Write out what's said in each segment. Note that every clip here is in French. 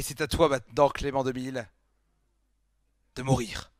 Et c'est à toi maintenant, Clément Mille, de mourir.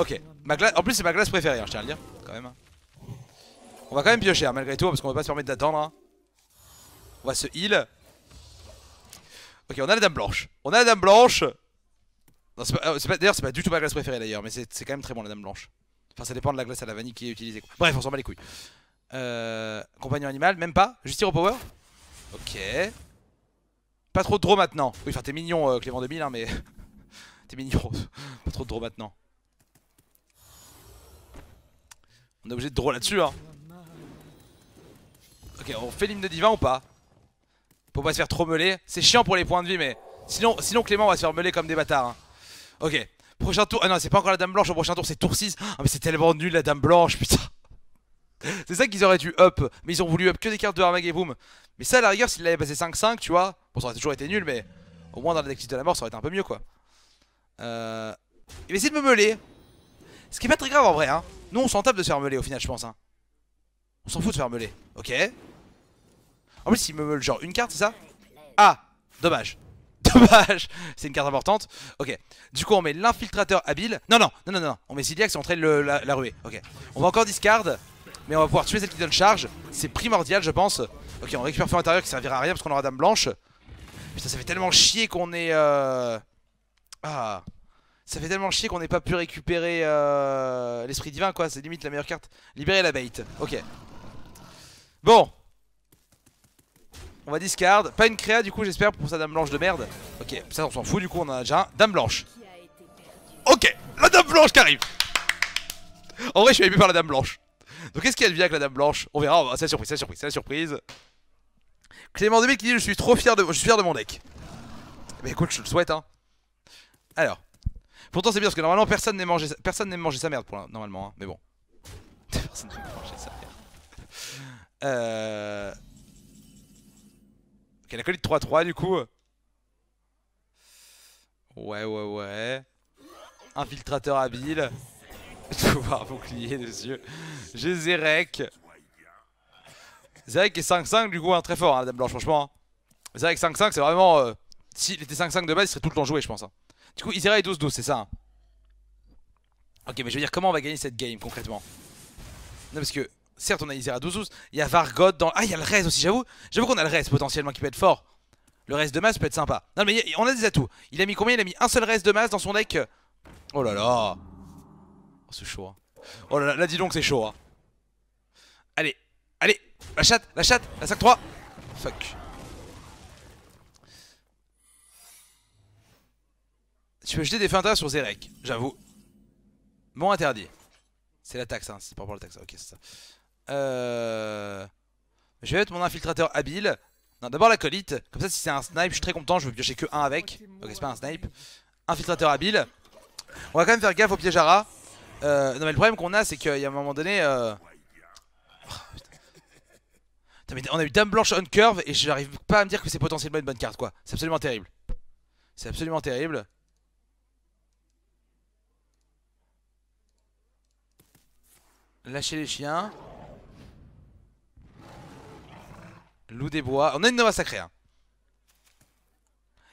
Ok, en plus c'est ma glace préférée, hein, je tiens à le dire, quand même. Hein. On va quand même piocher, hein, malgré tout, parce qu'on va pas se permettre d'attendre. On va se heal. Ok, on a la dame blanche. On a la dame blanche. Euh, d'ailleurs, c'est pas du tout ma glace préférée, d'ailleurs, mais c'est quand même très bon, la dame blanche. Enfin, ça dépend de la glace à la vanille qui est utilisée. Bref, on s'en bat les couilles. Euh, compagnon animal, même pas Juste tire au power Ok. Pas trop de draw maintenant. Oui, enfin, t'es mignon, euh, Clément 2000, mais... t'es mignon. pas trop de draw maintenant. On est obligé de draw là-dessus hein Ok on fait l'hymne de divin ou pas Pour pas se faire trop meuler C'est chiant pour les points de vie mais Sinon, sinon Clément va se faire meuler comme des bâtards hein. Ok Prochain tour, ah non c'est pas encore la dame blanche, au prochain tour c'est tour 6 Ah mais c'est tellement nul la dame blanche putain C'est ça qu'ils auraient dû up Mais ils ont voulu up que des cartes de Armageddon Mais ça à la rigueur s'ils l'avaient passé 5-5 tu vois Bon ça aurait toujours été nul mais Au moins dans la de la mort ça aurait été un peu mieux quoi euh... Il va essayer de me meuler Ce qui est pas très grave en vrai hein nous, on s'en tape de se faire meuler au final, je pense. Hein. On s'en fout de se faire meuler. Ok. En plus, il me meule genre une carte, c'est ça Ah Dommage. Dommage C'est une carte importante. Ok. Du coup, on met l'infiltrateur habile. Non, non, non, non, non. On met Zidiax et on traîne la, ruée. Ok. On va encore discard. Mais on va pouvoir tuer celle qui donne charge. C'est primordial, je pense. Ok, on récupère feu intérieur qui servira à rien parce qu'on aura dame blanche. Putain, ça fait tellement chier qu'on est. Euh... Ah ça fait tellement chier qu'on n'ait pas pu récupérer euh, l'esprit divin quoi. C'est limite la meilleure carte. Libérer la bait. Ok. Bon. On va discard. Pas une créa du coup j'espère pour sa dame blanche de merde. Ok, ça on s'en fout du coup on en a déjà un. Dame blanche. Ok, la dame blanche qui arrive. En vrai je suis hypé par la dame blanche. Donc qu'est-ce qu'il vient avec la dame blanche On verra, oh, c'est la surprise, c'est la surprise, c'est surprise. Clément 2000 qui dit je suis trop fier de, je suis fier de mon deck. Mais écoute, je le souhaite hein. Alors. Pourtant c'est bien parce que normalement personne n'aime manger, personne manger sa merde pour normalement, hein, mais bon. personne n'aime manger sa merde. Euh... Ok, colite 3-3 du coup. Ouais, ouais, ouais. Infiltrateur habile. Pouvoir bouclier dessus. J'ai Zerek. Zerek est 5-5 du coup, hein, très fort, hein, la dame blanche, franchement. Hein. Zerek 5-5, c'est vraiment. Euh, S'il était 5-5 de base, il serait tout le temps joué, je pense. Hein. Du coup, Isera est 12-12, c'est ça hein. Ok, mais je veux dire, comment on va gagner cette game concrètement Non, parce que certes, on a Isera 12-12, il y a Vargod dans. Ah, il y a le reste aussi, j'avoue. J'avoue qu'on a le reste potentiellement qui peut être fort. Le reste de masse peut être sympa. Non, mais on a des atouts. Il a mis combien Il a mis un seul reste de masse dans son deck. Oh là là. Oh, c'est chaud. Hein. Oh là là, là, dis donc, c'est chaud. Hein. Allez, allez, la chatte, la chatte, la sac 3 Fuck. Tu peux jeter des feintas sur Zerek, j'avoue. Bon interdit. C'est la taxe, hein, c'est pas pour la taxe, ok, c'est ça. Euh, je vais mettre mon infiltrateur habile. Non, d'abord la colite, Comme ça, si c'est un snipe, je suis très content. Je veux piocher que un avec. Ok, c'est pas un snipe. Infiltrateur habile. On va quand même faire gaffe au piège à rat. Euh, non, mais le problème qu'on a, c'est qu'il y a un moment donné. Euh, on a eu Dame Blanche on curve et j'arrive pas à me dire que c'est potentiellement une bonne carte, quoi. C'est absolument terrible. C'est absolument terrible. Lâcher les chiens. Loup des bois. On a une Nova sacrée. Hein.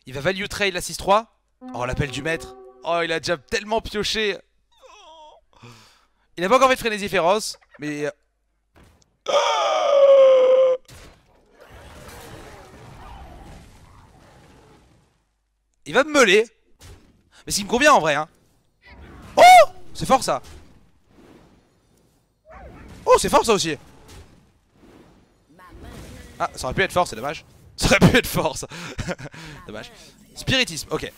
Il va value trade la 6-3. Oh, l'appel du maître. Oh, il a déjà tellement pioché. Il a pas encore fait de frénésie féroce, mais... Euh, il va me meuler. Mais ce me convient en vrai. Hein. Oh C'est fort ça. Oh, c'est fort ça aussi Ah, ça aurait pu être fort, c'est dommage. Ça aurait pu être fort dommage. Spiritisme, ok.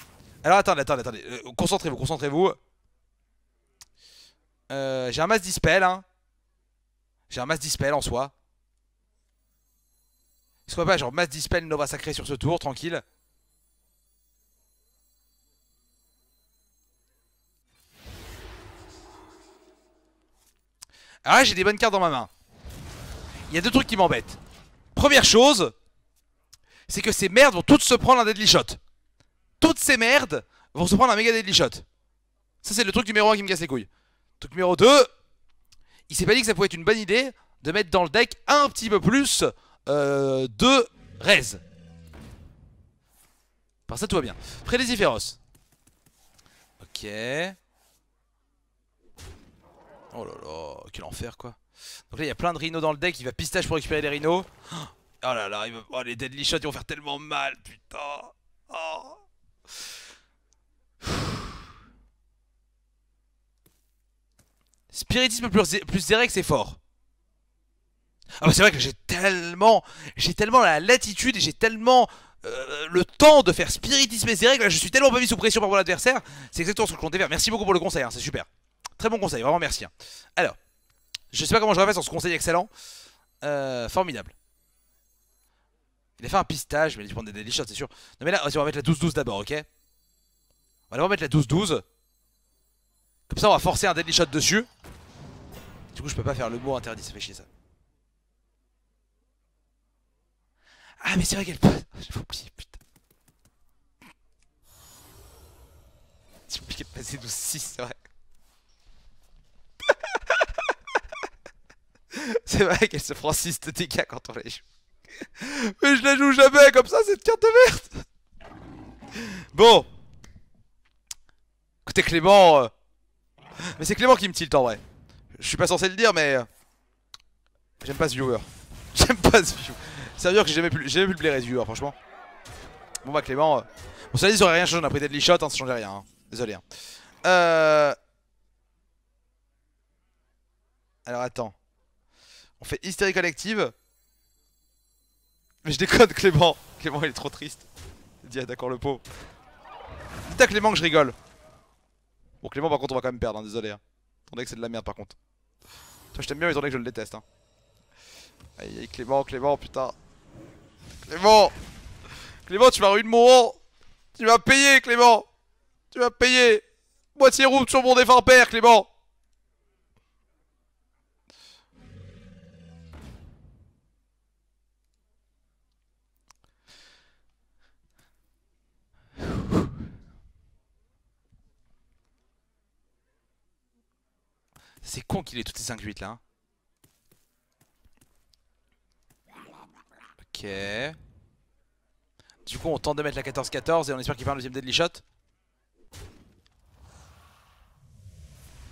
Alors attendez, attendez, attendez. Euh, concentrez-vous, concentrez-vous. Euh, j'ai un masse dispel, hein. J'ai un masse dispel en soi. Soit pas genre masse dispel Nova sacré sur ce tour, tranquille Alors ah là j'ai des bonnes cartes dans ma main Il y a deux trucs qui m'embêtent Première chose C'est que ces merdes vont toutes se prendre un deadly shot Toutes ces merdes vont se prendre un méga deadly shot Ça c'est le truc numéro 1 qui me casse les couilles Truc numéro 2 Il s'est pas dit que ça pouvait être une bonne idée De mettre dans le deck un petit peu plus euh, De raise Par ça tout va bien Prédésiféros Ok Oh là là, quel enfer quoi. Donc là, il y a plein de rhinos dans le deck. Il va pistache pour récupérer les rhinos. Oh là là, oh, les deadly shots, ils vont faire tellement mal, putain. Ah. Spiritisme plus, plus c'est fort. Ah bah c'est vrai que j'ai tellement, j'ai tellement la latitude et j'ai tellement euh, le temps de faire spiritisme et Zerek. Là, je suis tellement pas mis sous pression par mon adversaire. C'est exactement ce que je comptais faire. Merci beaucoup pour le conseil, hein, c'est super. Très bon conseil, vraiment merci. Hein. Alors, je sais pas comment je refais sur ce conseil excellent. Euh, formidable. Il a fait un pistage, mais il prendre des daily shots, c'est sûr. Non mais là, on va mettre la 12-12 d'abord, ok On va mettre la 12-12. Comme ça, on va forcer un deadly shot dessus. Du coup, je peux pas faire le mot interdit, ça fait chier ça. Ah, mais c'est vrai qu'elle. J'ai oublié, putain. J'ai oublié de passer 12-6, c'est vrai. c'est vrai qu'elle se francise de dégâts quand on les joue. Mais je la joue jamais comme ça, cette carte verte Bon. Écoutez, Clément... Euh, mais c'est Clément qui me tilt en vrai. Je suis pas censé le dire, mais... Euh, j'aime pas ce viewer. J'aime pas ce viewer. Sérieux que j'ai jamais, pu... jamais pu le blairer ce viewer, franchement. Bon bah Clément... Euh, bon, ça dit, ça aurait rien changé, on a pris Deadly Shot, hein, ça changeait rien. Hein. Désolé. Hein. Euh... Alors attends. On fait hystérie collective. Mais je déconne Clément. Clément il est trop triste. Il ah, d'accord le pauvre. à Clément que je rigole. Bon Clément par contre on va quand même perdre, hein, désolé. Hein. Attendez que c'est de la merde par contre. Toi je t'aime bien mais attendez que je le déteste. Hein. Aïe Clément, Clément putain. Clément Clément tu m'as ruiné mon rang Tu m'as payé Clément Tu m'as payé Moitié route sur mon défunt père Clément C'est con qu'il ait toutes ces 5-8 là. Hein. Ok. Du coup, on tente de mettre la 14-14 et on espère qu'il fait un deuxième deadly shot.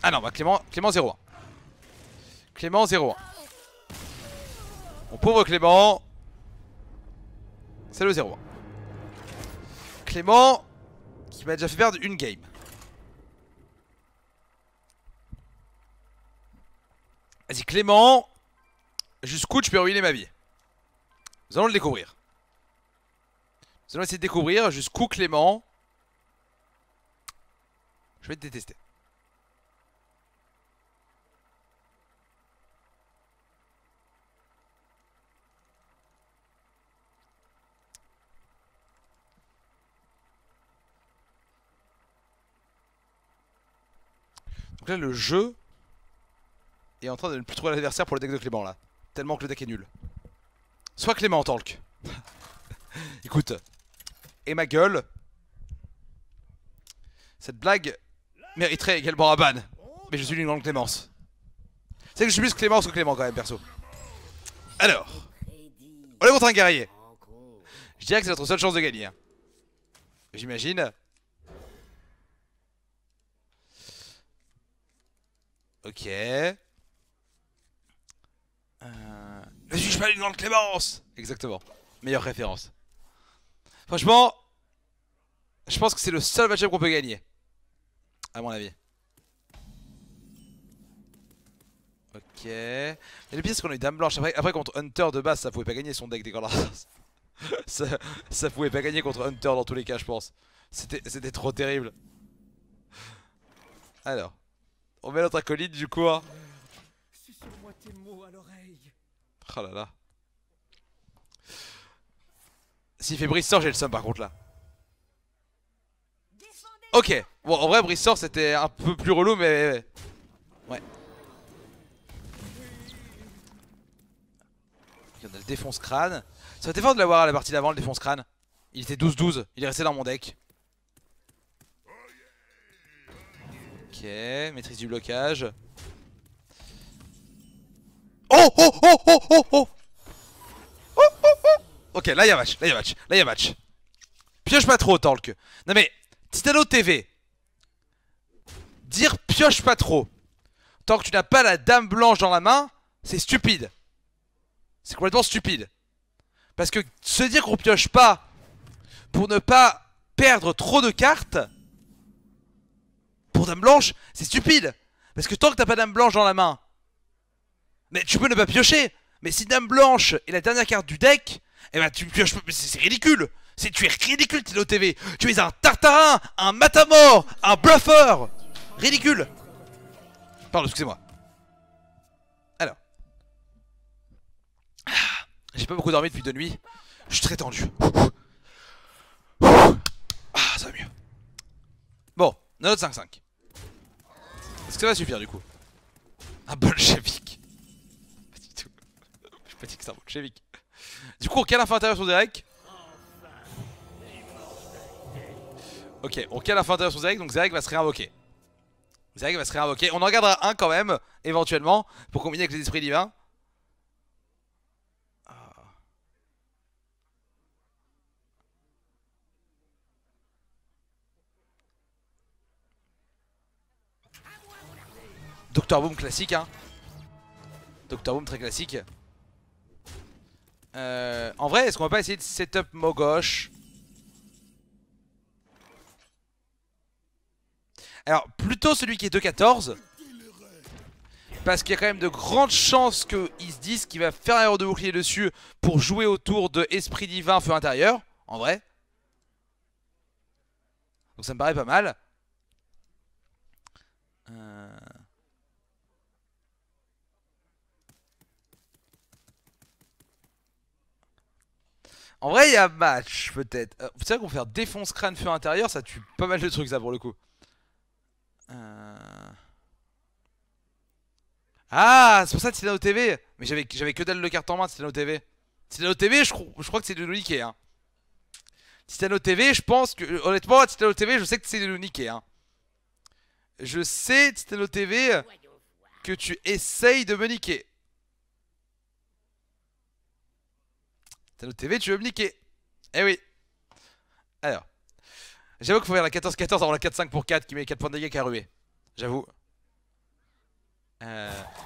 Ah non, bah Clément, Clément 0 hein. Clément 0-1. Hein. Mon pauvre Clément. C'est le 0 Clément qui m'a déjà fait perdre une game. Vas-y, Clément. Jusqu'où je peux ruiner ma vie Nous allons le découvrir. Nous allons essayer de découvrir jusqu'où Clément. Je vais te détester. Donc là, le jeu est en train de ne plus trouver l'adversaire pour le deck de Clément là. Tellement que le deck est nul. Soit Clément en tank. Écoute. Et ma gueule. Cette blague mériterait également un ban. Mais je suis une grande Clémence. C'est que je suis plus Clémence que Clément quand même perso. Alors. On est contre un guerrier. Je dirais que c'est notre seule chance de gagner. Hein. J'imagine. Ok. Euh... Ne suis-je pas une grande clémence Exactement. Meilleure référence. Franchement, je pense que c'est le seul match qu'on peut gagner. À mon avis. Ok. Et le pire, c'est qu'on a eu Dame Blanche. Après, contre Hunter de base, ça pouvait pas gagner son deck des ça, ça pouvait pas gagner contre Hunter dans tous les cas, je pense. C'était trop terrible. Alors, on met notre acolyte du coup. Hein. Oh là là. S'il fait Brice sort, j'ai le seum par contre là. Ok. Bon, en vrai, Brice sort, c'était un peu plus relou, mais. Ouais. On a le défonce crâne. Ça aurait été fort de l'avoir à la partie d'avant, le défonce crâne. Il était 12-12. Il est resté dans mon deck. Ok, maîtrise du blocage. Oh, oh, oh, oh, oh, oh Oh, oh, oh Ok, là y'a match, là y'a match, là y'a match. Pioche pas trop, Talk. Non mais, Titano TV. Dire pioche pas trop. Tant que tu n'as pas la dame blanche dans la main, c'est stupide. C'est complètement stupide. Parce que se dire qu'on pioche pas pour ne pas perdre trop de cartes, pour dame blanche, c'est stupide. Parce que tant que t'as pas dame blanche dans la main, mais tu peux ne pas piocher Mais si Dame Blanche est la dernière carte du deck, eh ben tu pioches... pas, mais C'est ridicule C'est tu es ridicule, Tino TV Tu es un tartarin, un matamor, un bluffeur Ridicule Pardon, excusez-moi. Alors. Ah, j'ai pas beaucoup dormi depuis deux nuits. Je suis très tendu. Ah, ça va mieux. Bon, note 5-5. Est-ce que ça va suffire du coup Un bolchevique pas dit que Du coup, on cale la sur Zerek Ok, on cale la fin sur Zerek donc Zerek va se réinvoquer. Zerek va se réinvoquer. On en gardera un quand même, éventuellement, pour combiner avec les esprits divins. Docteur Boom classique hein Docteur Boom très classique euh, en vrai, est-ce qu'on va pas essayer de setup mot gauche Alors, plutôt celui qui est 2-14. Parce qu'il y a quand même de grandes chances qu'il se disent qu'il va faire erreur de bouclier dessus pour jouer autour de Esprit Divin Feu Intérieur, en vrai. Donc ça me paraît pas mal. En vrai, il y a match, peut-être. Euh, c'est vrai qu'on peut faire défonce crâne, feu intérieur, ça tue pas mal de trucs, ça, pour le coup. Euh. Ah, c'est pour ça au TV Mais j'avais que dalle de carte en main, C'est TV. Titano TV, je, je crois que c'est de nous niquer, hein. Titano TV, je pense que... Honnêtement, Titano TV, je sais que c'est de nous niquer, hein. Je sais, Titano TV, que tu essayes de me niquer. Tano TV, tu veux me niquer Eh oui Alors. J'avoue qu'il faut faire la 14-14 avant la 4-5 pour 4 qui met 4 points de dégâts a ruer. J'avoue.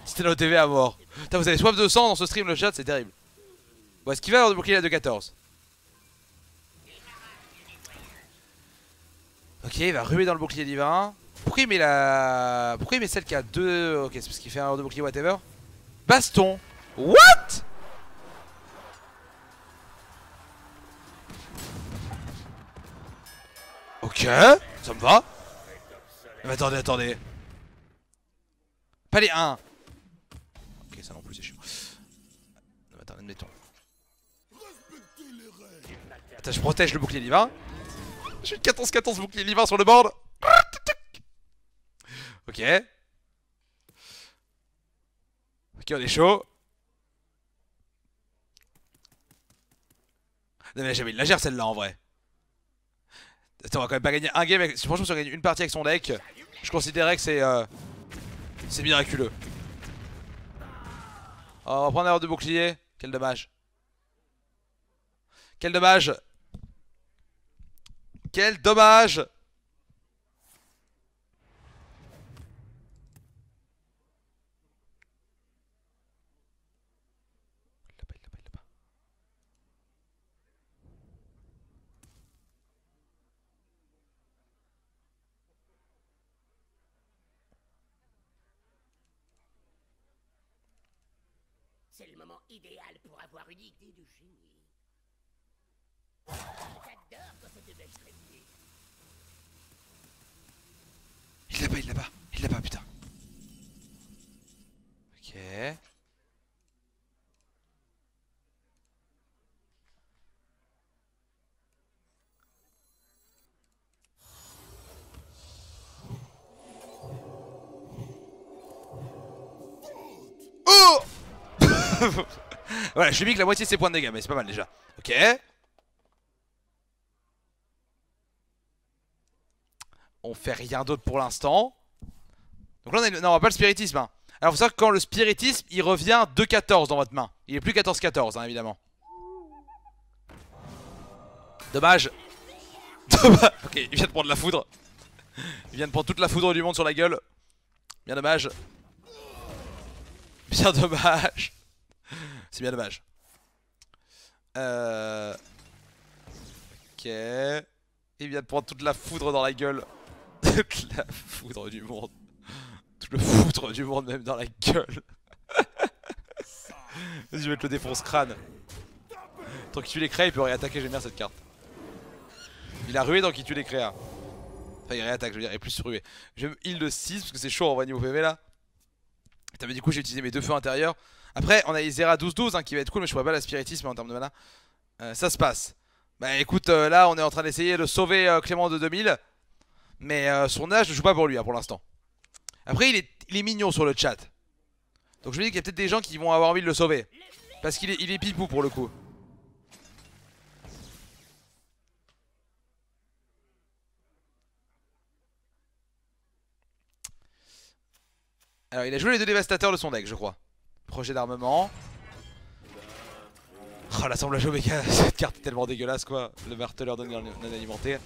C'était notre TV à mort. Putain, vous avez soif de sang dans ce stream, le chat, c'est terrible. Bon, est-ce qu'il va avoir bouclier la 2-14 Ok, il va ruer dans le bouclier divin. Pourquoi il met la. Pourquoi il met celle qui a deux. Ok, c'est parce qu'il fait un de bouclier, whatever. Baston What Ok, ça me va. Mais attendez, attendez. Pas les 1. Ok, ça non plus, c'est chiant. Non, attends, admettons. Attends, je protège le bouclier divin. J'ai une 14-14 bouclier divin sur le board. Ok. Ok, on est chaud. Non mais jamais il la gère celle-là en vrai on va quand même pas gagner un game. Avec... Franchement, si on gagne une partie avec son deck, je considérais que c'est euh, c'est miraculeux. Oh, on va prendre l'erreur de bouclier. Quel dommage. Quel dommage. Quel dommage. C'est le moment idéal pour avoir une idée de génie. J'adore quand cette belle belles Il là-bas, il l'a pas, il l'a pas, putain. voilà, je lui mis que la moitié de ses points de dégâts, mais c'est pas mal déjà. Ok. On fait rien d'autre pour l'instant. Donc là, on, a... pas le spiritisme. Hein. Alors, faut savoir que quand le spiritisme, il revient de 14 dans votre main. Il est plus 14-14, hein, évidemment. Dommage. Dommage. Ok, il vient de prendre la foudre. Il vient de prendre toute la foudre du monde sur la gueule. Bien dommage. Bien dommage. C'est bien dommage. Euh... Ok. Il vient de prendre toute la foudre dans la gueule. toute la foudre du monde. Tout le foudre du monde même dans la gueule. Vas-y, je vais te le défonce crâne. Tant qu'il tue les créas, il peut réattaquer. J'aime bien cette carte. Il a rué, donc il tue les créas. Enfin, il réattaque, je veux dire, il est plus rué. Je vais me heal de 6 parce que c'est chaud en vrai niveau PV là. T'as mais du coup, j'ai utilisé mes deux feux intérieurs. Après, on a Isera 12-12 hein, qui va être cool, mais je pourrais pas la spiritisme en termes de mana. Euh, ça se passe. Bah écoute, euh, là on est en train d'essayer de sauver euh, Clément de 2000. Mais son âge ne joue pas pour lui hein, pour l'instant. Après, il est, mignon sur le chat. Donc je me dis qu'il y a peut-être des gens qui vont avoir envie de le sauver. Parce qu'il est, il est pipou pour le coup. Alors il a joué les deux dévastateurs de son deck je crois Projet d'armement. Oh l'assemblage Omega, cette carte est tellement dégueulasse quoi. Le marteleur non, alimenté.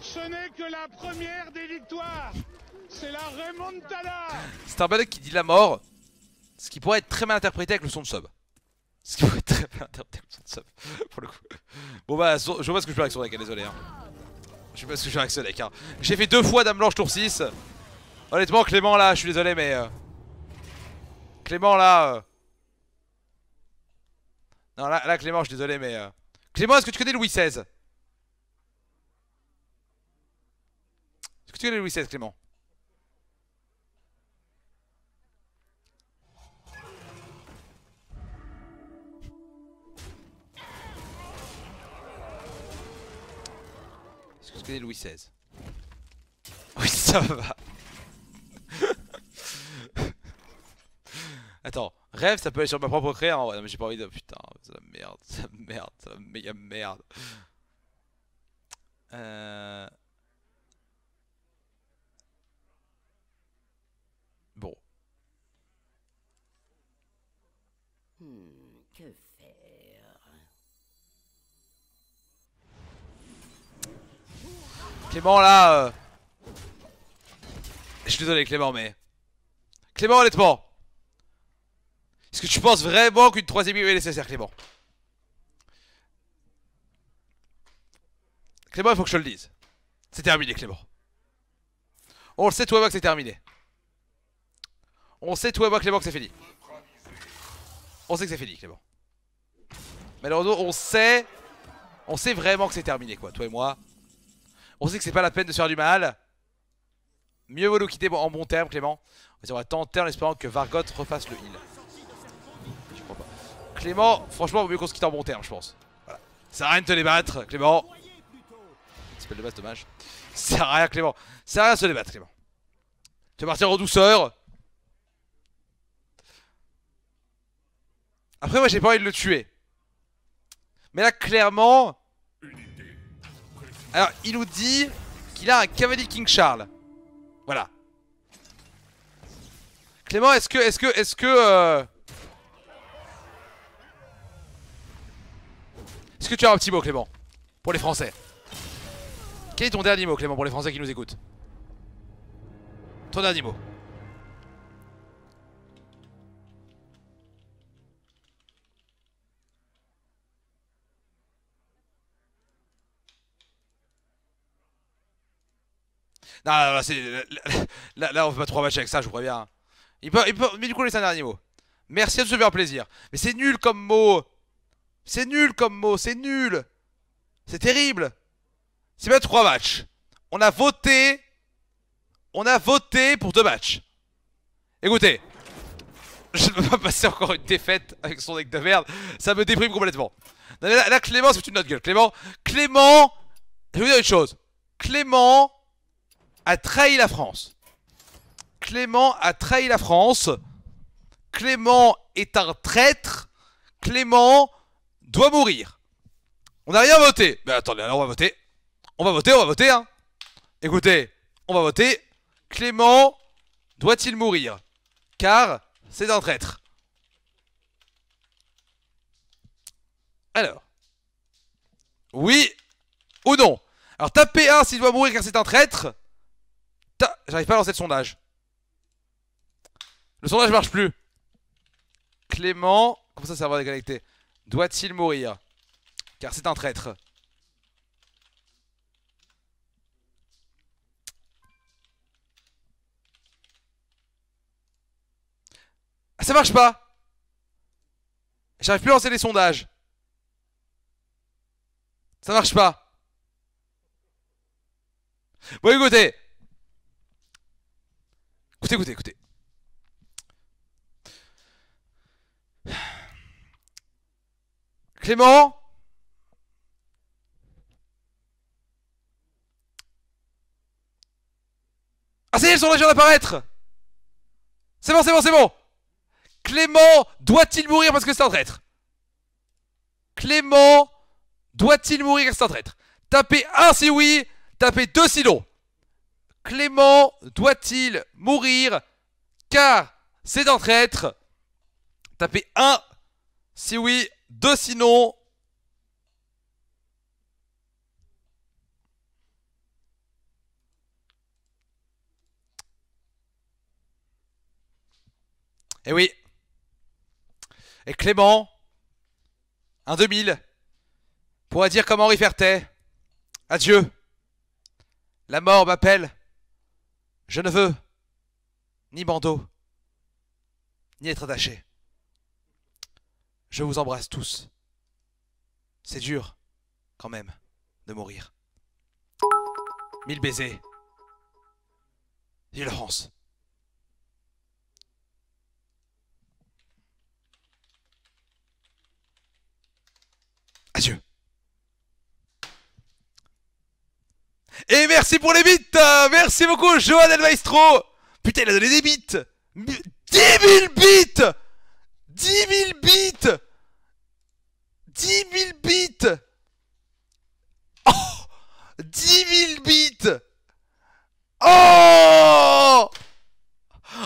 Ce n'est que la première des victoires. C'est la remontada. C'est un balade qui dit la mort. Ce qui pourrait être très mal interprété avec le son de sub. Ce qui pourrait être très mal interprété avec le son de sub. Pour le coup. Bon bah, je vois pas ce que je fais avec son deck, hein, désolé. Hein. Je sais pas ce que je fais avec ce hein. deck. J'ai fait deux fois Dame Blanche tour 6. Honnêtement, Clément là, je suis désolé mais. Euh... Clément, là... Euh. Non, là, là, Clément, je suis désolé, mais... Euh. Clément, est-ce que tu connais Louis XVI Est-ce que tu connais Louis XVI, Clément Est-ce que tu connais Louis XVI Oui, ça va Attends, rêve, ça peut aller sur ma propre créa. Hein. ouais, non, mais j'ai pas envie de. Putain, la merde, la merde, ça méga merde. Euh. Bon. Hmm, que faire Clément, là. Euh. Je suis désolé, Clément, mais. Clément, honnêtement! Est-ce que tu penses vraiment qu'une troisième IEL est nécessaire, Clément Clément, il faut que je le dise. C'est terminé, Clément. On le sait, toi et moi, que c'est terminé. On sait, toi et moi, Clément, que c'est fini. On sait que c'est fini, Clément. Malheureusement, on sait... On sait vraiment que c'est terminé, quoi, toi et moi. On sait que c'est pas la peine de se faire du mal. Mieux vaut nous quitter en bon terme, Clément. On va tenter en espérant que Vargot refasse le heal. Clément, franchement, vaut mieux qu'on se quitte en bon terme, je pense. Voilà. Ça sert à rien de te débattre, Clément. Clément. Spell de base, dommage. Ça sert à rien, Clément. Ça sert à rien de se débattre, Clément. Tu vas partir en douceur. Après, moi, j'ai pas envie de le tuer. Mais là, clairement... Alors, il nous dit qu'il a un cavalier King Charles. Voilà. Clément, est-ce que... Est-ce que... Est-ce que... Euh, Est-ce que tu as un petit mot, Clément Pour les Français Quel est ton dernier mot, Clément, pour les Français qui nous écoutent Ton dernier mot Non, là, là, là, on fait pas trois matchs avec ça, je vous préviens. Il peut, il peut, mais du coup, c'est un dernier mot. Merci à tous, de plaisir. Mais c'est nul comme mot. C'est nul comme mot, c'est nul. C'est terrible. C'est pas trois matchs. On a voté. On a voté pour deux matchs. Écoutez, je ne peux pas passer encore une défaite avec son deck de merde. Ça me déprime complètement. là, Clément, c'est une autre gueule. Clément, Clément, je vais vous dire une chose. Clément a trahi la France. Clément a trahi la France. Clément est un traître. Clément doit mourir. On n'a rien voté. Mais attendez, alors on va voter. On va voter, on va voter, hein. Écoutez, on va voter. Clément doit-il mourir Car c'est un traître. Alors. Oui ou non Alors tapez 1 s'il doit mourir car c'est un traître. J'arrive pas à lancer le sondage. Le sondage marche plus. Clément... Comment ça, à déconnecté doit-il mourir Car c'est un traître. Ah, ça marche pas J'arrive plus à lancer les sondages. Ça marche pas. Bon, écoutez. Écoutez, écoutez, écoutez. Clément Ah ça y est, d'apparaître C'est bon, c'est bon, c'est bon Clément doit-il mourir parce que c'est un traître Clément doit-il mourir parce que c'est un traître Tapez 1 si oui, tapez 2 si non. Clément doit-il mourir car c'est un traître Tapez 1 si oui, deux sinon, Et eh oui. Et Clément, un 2000, pourra dire comme Henri Fertet Adieu. La mort m'appelle. Je ne veux ni bandeau, ni être attaché. Je vous embrasse tous. C'est dur, quand même, de mourir. Mille baisers. J'ai Laurence. Adieu. Et merci pour les bits Merci beaucoup, Johan El Maestro Putain, il a donné des bits 10 000 bits 10 000 bits 10 000 bits 10 000 bits Oh Ah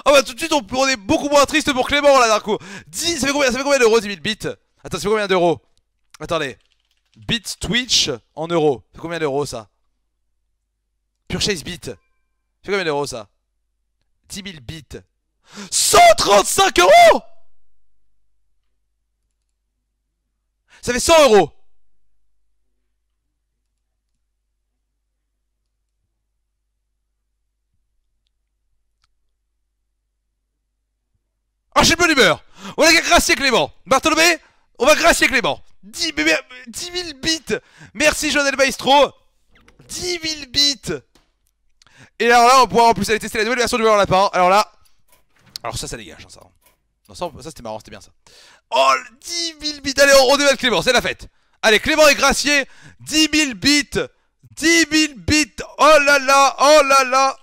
bah tout de suite on, est beaucoup moins triste pour Clément là d'un 10, ça fait combien, combien d'euros 10 000 bits Attends ça fait combien d'euros Attendez Bits Twitch en euros c'est combien d'euros ça Purchase bit Ça fait combien d'euros ça 10 000 bits 135 euros Ça fait 100 euros. Ah, j'ai bonne humeur. On va gracier Clément. Bartholomé, on va gracier Clément. 10, 000 bits. Merci, Jonel Maestro. 10 000 bits. Et alors là, on pourra en plus aller tester la nouvelle version du Meilleur Lapin. Alors là, alors ça, ça dégage, hein, ça. Non, ça, ça c'était marrant, c'était bien ça. Oh, 10 000 bits. Allez, on avec Clément, c'est la fête. Allez, Clément et Gracier, 10 000 bits. 10 000 bits. Oh là là, oh là là,